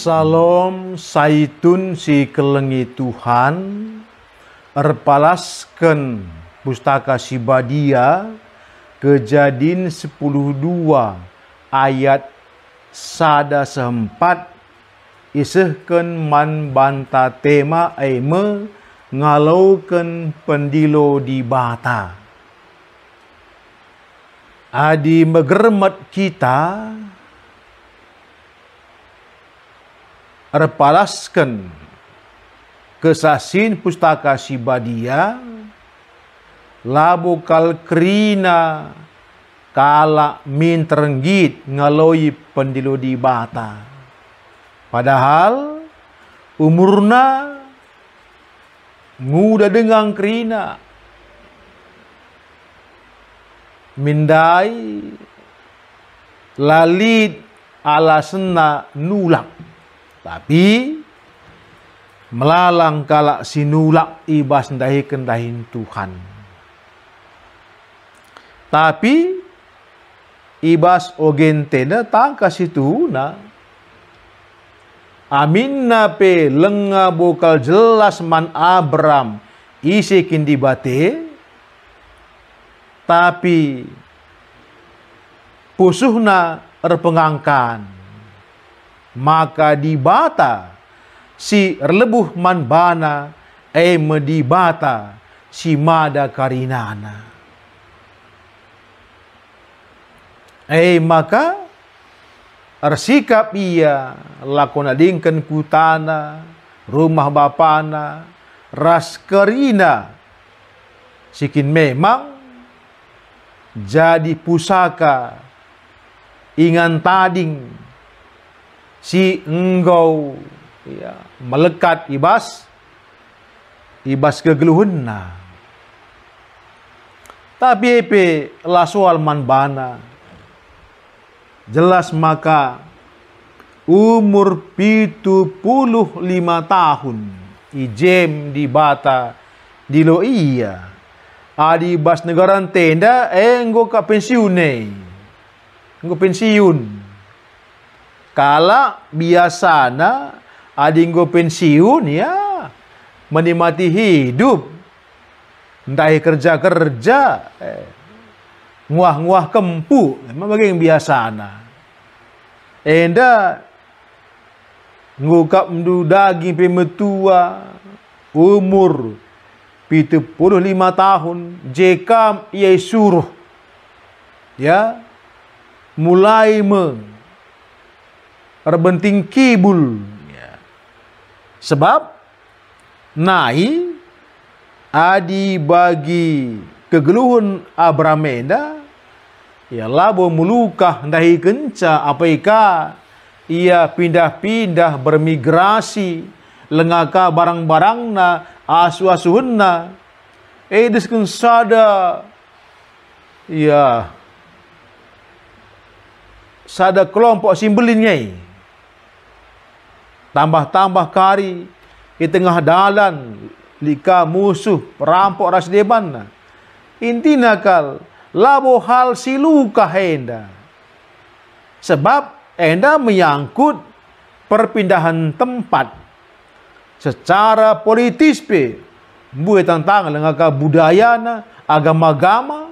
Salam saitun si kelengi Tuhan erpalasken pustaka Sibadia kejadian sepuluh dua ayat sada seempat isehken man banta tema aime ngalauken pendilo di bata. Adi megeremet kita repalaskan kesasin pustaka sibadia labu kalkrina kala min terenggit ngaloi di bata. Padahal umurna muda dengan krina, Mindai lalit alasena nulak. Tapi melalang kalak sinulak ibas ndahi kendahin Tuhan. Tapi ibas ogentena tangkas itu na amin nape lenga bokal jelas man Abram isi kindi bate tapi pusuhna erpengangkan maka dibata si relebuh manbana eme medibata si mada karinana. eh maka arsikap ia lakonadingkan kutana rumah bapana raskerina sikin memang jadi pusaka ingan tading si engkau ya, melekat ibas ibas kegeluhunna tapi epe lasual manbana jelas maka umur pitu puluh lima tahun ijem di bata di lo iya adi bas negara tenda eh engko ka pensiun eh. ne pensiun Kala biasana adinggo pensiun ya menikmati hidup. Entah kerja-kerja. Eh. Nguah-nguah kempu. Memang bagi yang biasana. Enda ngukap mdu daging pemetua umur pitu puluh lima tahun jekam ia suruh ya mulai meng Terbenting kibul. Ya. Sebab nahi adi bagi kegeluhun Abrameda ya labo mulukah kencah kenca apaika ia pindah-pindah bermigrasi lengaka barang-barangna asu-asuhunna eh deskun sada ya sada kelompok simbelinnya tambah-tambah kari di tengah dalan lika musuh perampok ras deban intinakal labo hal silu henda sebab enda menyangkut perpindahan tempat secara politis pe buat tentang dengan budaya na agama-agama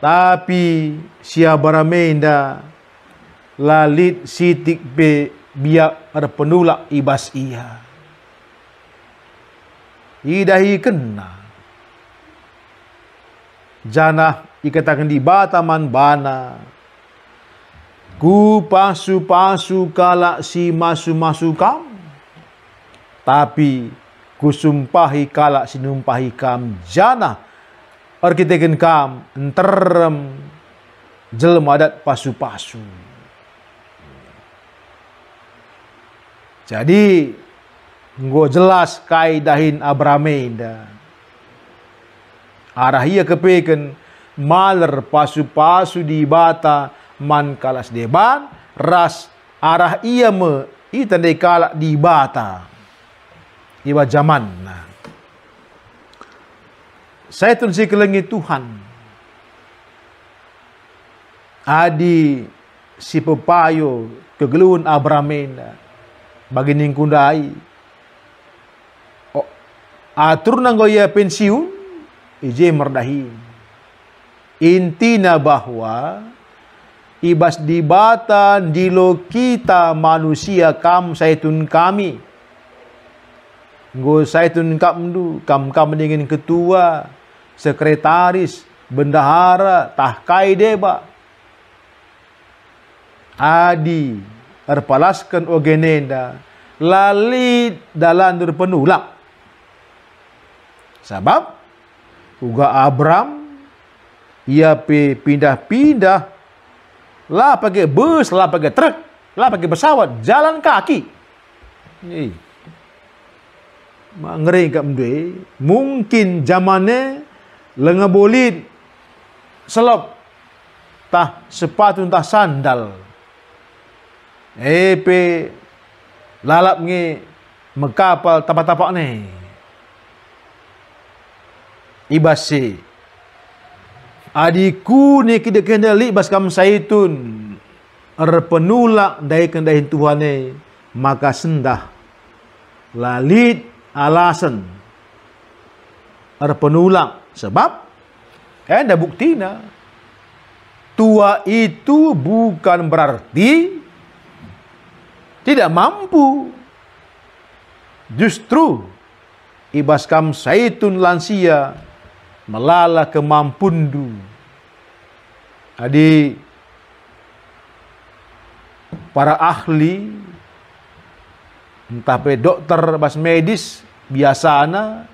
tapi siabara baramenda lalit sitik pe biak berpenulak ibas ia. Idahi kena. Janah iketakan di bataman bana. Ku pasu-pasu kalak si masu-masu kam. Tapi ku sumpahi kalak sinumpahi kam janah. Arkitekin kam enterem jelmadat pasu-pasu. Jadi gue jelas kaidahin Abrameida. Arah ia kepeken maler pasu-pasu di bata man kalas deban ras arah ia me itan de kalak di bata. Iwa zaman. Nah. Saya tun si kelengi Tuhan. Adi si pepayo kegeluan Abramena bagi kundai. Oh, atur goya pensiun, ije merdahin. Intina bahwa ibas dibata jilo kita manusia kam saitun kami. Ngo saitun kam kam kam dengan ketua, sekretaris, bendahara, tahkai deba. Adi, erpalaskan ogenenda lali dalam penulak. Sebab uga Abram ia pe pindah-pindah lah pakai bus, lah pakai truk, lah pakai pesawat, jalan kaki. Ni. mangeri ngeri kat mungkin zamannya lengabolin selop tah sepatu tah sandal. Epe lalap ngi mekapal tapak-tapak ni. Ibasi. Adiku ni kita kena libas kam saitun. Erpenulak dari kendahin Tuhan ni. Maka sendah. Lalit alasan. Erpenulak. Sebab. Eh, dah bukti na. Tua itu bukan berarti tidak mampu. Justru ibas kam saitun lansia melala kemampundu. Jadi para ahli entah pe dokter bas medis biasana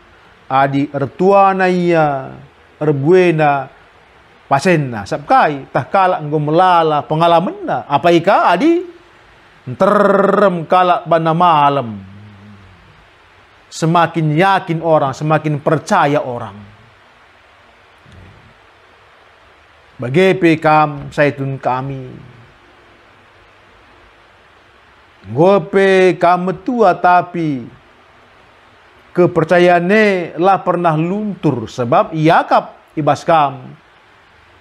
adi ertuanaya erbuena pasenna sabkai tahkala enggo melala pengalamanna apa ika adi terem kalak pada malam. Semakin yakin orang, semakin percaya orang. Bagi pekam saitun kami. Gope kamu tua tapi kepercayaannya lah pernah luntur sebab iakap ibas kam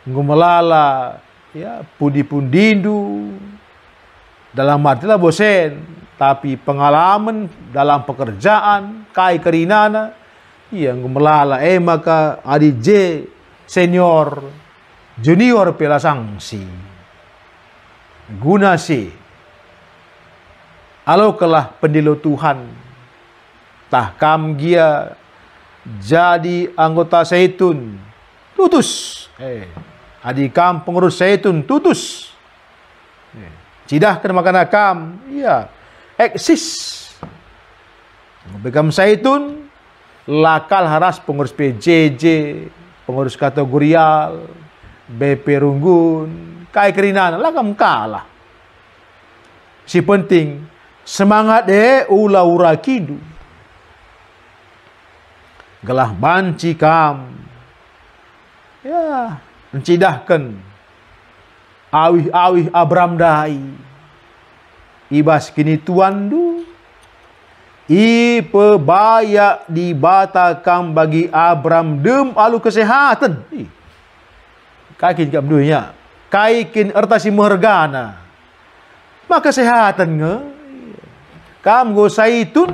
ngumelala, ya pundi-pundindu dalam arti lah bosen, tapi pengalaman dalam pekerjaan, kai kerinana, yang melala eh, maka adi J senior junior pela sanksi guna si alau kelah pendilo Tuhan tah kam gia jadi anggota seitun tutus eh adi kam pengurus seitun tutus eh kena makan akam. Iya. Eksis. Begam Saitun. Lakal haras pengurus PJJ. Pengurus kategorial. BP Runggun. Kai kerinan. Lakam kalah. Si penting. Semangat eh ula kidu, Gelah banci kam. Ya. Mencidahkan awih-awih Abram dai. Ibas kini tuandu. I pebaya dibatakan bagi Abram dem alu kesehatan. I. Kaikin gak dunia. Ya. Kaikin ertasi mergana. Maka kesehatan nge. Kam go saitun.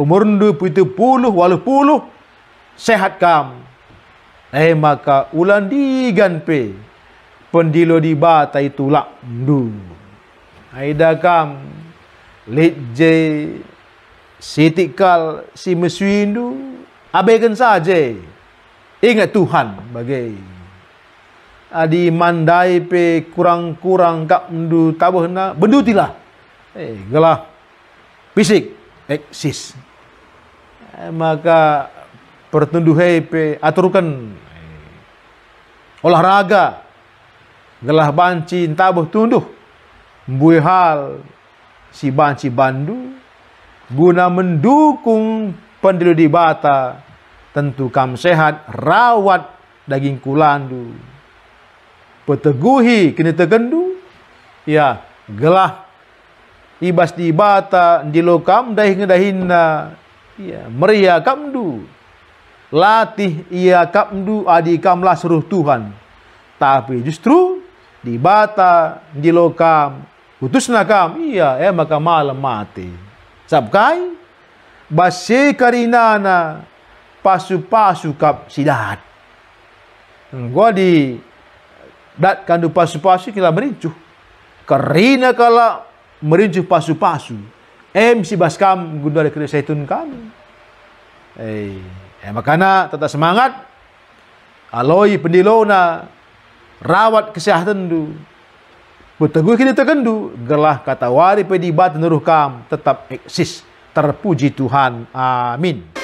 Umur ndu pitu puluh walu puluh. Sehat kam. Eh maka ulan digan pe. Pendilo di batai tulak du. Aida kam lit leje sitikal si mesuindu abaikan saja. Ingat Tuhan bagai adi mandai pe kurang-kurang kak mendu tabuhna na bendutilah. Eh gelah fisik eksis. Eh, maka pertunduhai pe aturkan eh, olahraga gelah banci tabuh tunduh bui hal si banci bandu guna mendukung pendiri di bata tentu kam sehat rawat daging kulandu peteguhi kini tegendu ya gelah ibas di bata di lokam dahing dahinna ya meria kamdu latih ia kamdu adikamlah suruh Tuhan tapi justru di bata, di lokam, utusna kam, iya, eh maka malam mati. Sabkai, basi karinana, pasu-pasu kap sidat. Gua di dat kandu pasu-pasu kila merincuh. Karina kala merincuh pasu-pasu. Em si baskam gundar kira setun kami. Eh, eh ya, makana tetap semangat. Aloi pendilona rawat kesehatan Beteguh kini terkendu, gelah kata wari pedibat neruh kam tetap eksis. Terpuji Tuhan. Amin.